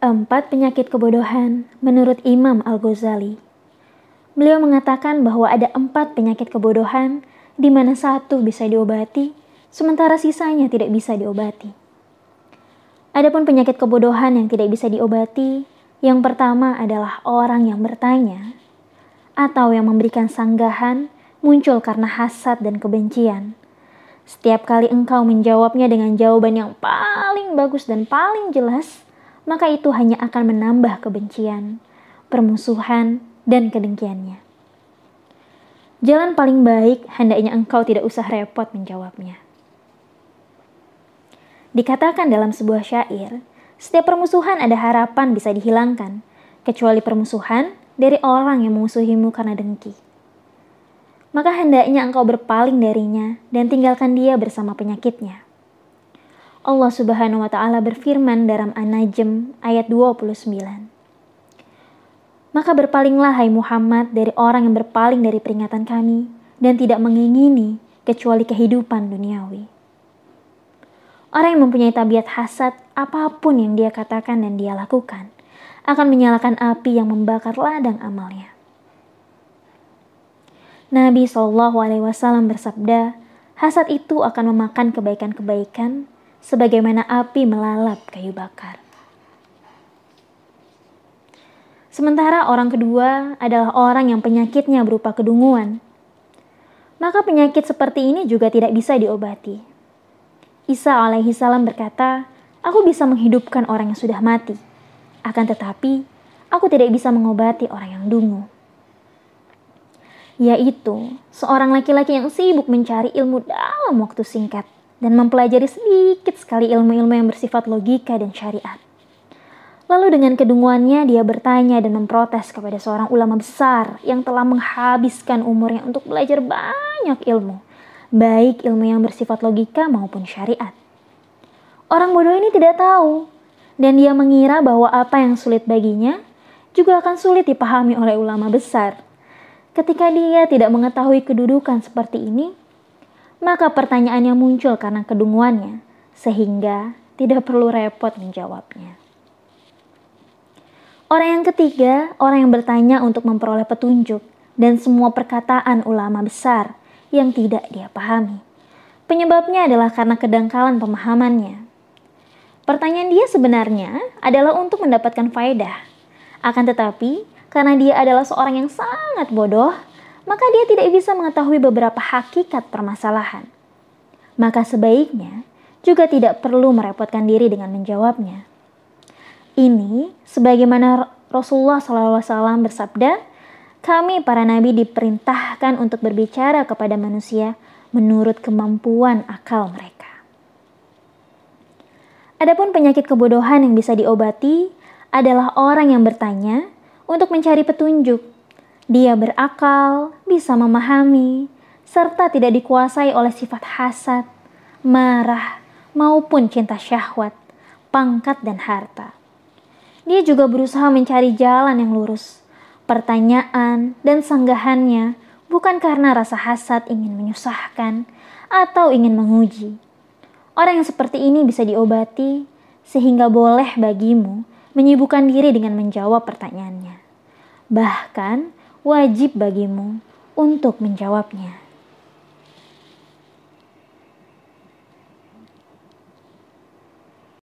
Empat penyakit kebodohan menurut Imam Al-Ghazali. Beliau mengatakan bahwa ada empat penyakit kebodohan di mana satu bisa diobati, sementara sisanya tidak bisa diobati. Adapun penyakit kebodohan yang tidak bisa diobati, yang pertama adalah orang yang bertanya atau yang memberikan sanggahan muncul karena hasad dan kebencian. Setiap kali engkau menjawabnya dengan jawaban yang paling bagus dan paling jelas, maka itu hanya akan menambah kebencian, permusuhan, dan kedengkiannya. Jalan paling baik hendaknya engkau tidak usah repot menjawabnya. Dikatakan dalam sebuah syair, setiap permusuhan ada harapan bisa dihilangkan, kecuali permusuhan dari orang yang memusuhimu karena dengki. Maka hendaknya engkau berpaling darinya dan tinggalkan dia bersama penyakitnya. Allah Subhanahu wa taala berfirman dalam An-Najm ayat 29. Maka berpalinglah hai Muhammad dari orang yang berpaling dari peringatan kami dan tidak mengingini kecuali kehidupan duniawi. Orang yang mempunyai tabiat hasad apapun yang dia katakan dan dia lakukan akan menyalakan api yang membakar ladang amalnya. Nabi Shallallahu Alaihi Wasallam bersabda, hasad itu akan memakan kebaikan-kebaikan sebagaimana api melalap kayu bakar. Sementara orang kedua adalah orang yang penyakitnya berupa kedunguan. Maka penyakit seperti ini juga tidak bisa diobati. Isa alaihi salam berkata, "Aku bisa menghidupkan orang yang sudah mati. Akan tetapi, aku tidak bisa mengobati orang yang dungu." Yaitu seorang laki-laki yang sibuk mencari ilmu dalam waktu singkat dan mempelajari sedikit sekali ilmu-ilmu yang bersifat logika dan syariat. Lalu dengan kedunguannya dia bertanya dan memprotes kepada seorang ulama besar yang telah menghabiskan umurnya untuk belajar banyak ilmu, baik ilmu yang bersifat logika maupun syariat. Orang bodoh ini tidak tahu dan dia mengira bahwa apa yang sulit baginya juga akan sulit dipahami oleh ulama besar. Ketika dia tidak mengetahui kedudukan seperti ini, maka pertanyaannya muncul karena kedunguannya, sehingga tidak perlu repot menjawabnya. Orang yang ketiga, orang yang bertanya untuk memperoleh petunjuk dan semua perkataan ulama besar yang tidak dia pahami. Penyebabnya adalah karena kedangkalan pemahamannya. Pertanyaan dia sebenarnya adalah untuk mendapatkan faedah. Akan tetapi, karena dia adalah seorang yang sangat bodoh, maka dia tidak bisa mengetahui beberapa hakikat permasalahan. Maka sebaiknya juga tidak perlu merepotkan diri dengan menjawabnya. Ini sebagaimana Rasulullah SAW bersabda, kami para nabi diperintahkan untuk berbicara kepada manusia menurut kemampuan akal mereka. Adapun penyakit kebodohan yang bisa diobati adalah orang yang bertanya untuk mencari petunjuk dia berakal, bisa memahami, serta tidak dikuasai oleh sifat hasad, marah, maupun cinta syahwat, pangkat, dan harta. Dia juga berusaha mencari jalan yang lurus. Pertanyaan dan sanggahannya bukan karena rasa hasad ingin menyusahkan atau ingin menguji. Orang yang seperti ini bisa diobati sehingga boleh bagimu menyibukkan diri dengan menjawab pertanyaannya. Bahkan, wajib bagimu untuk menjawabnya.